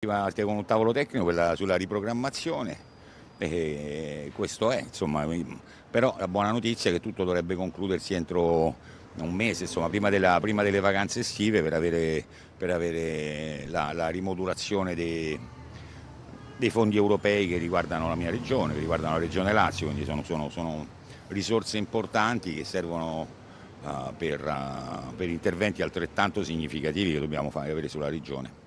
Stiamo con un tavolo tecnico sulla riprogrammazione, e questo è, insomma, però la buona notizia è che tutto dovrebbe concludersi entro un mese, insomma, prima, della, prima, delle vacanze estive per avere, per avere la, la, rimodulazione dei, dei, fondi europei che riguardano la mia regione, che riguardano la regione Lazio, quindi sono, sono, sono risorse importanti che servono uh, per, uh, per interventi altrettanto significativi che dobbiamo fare avere sulla regione.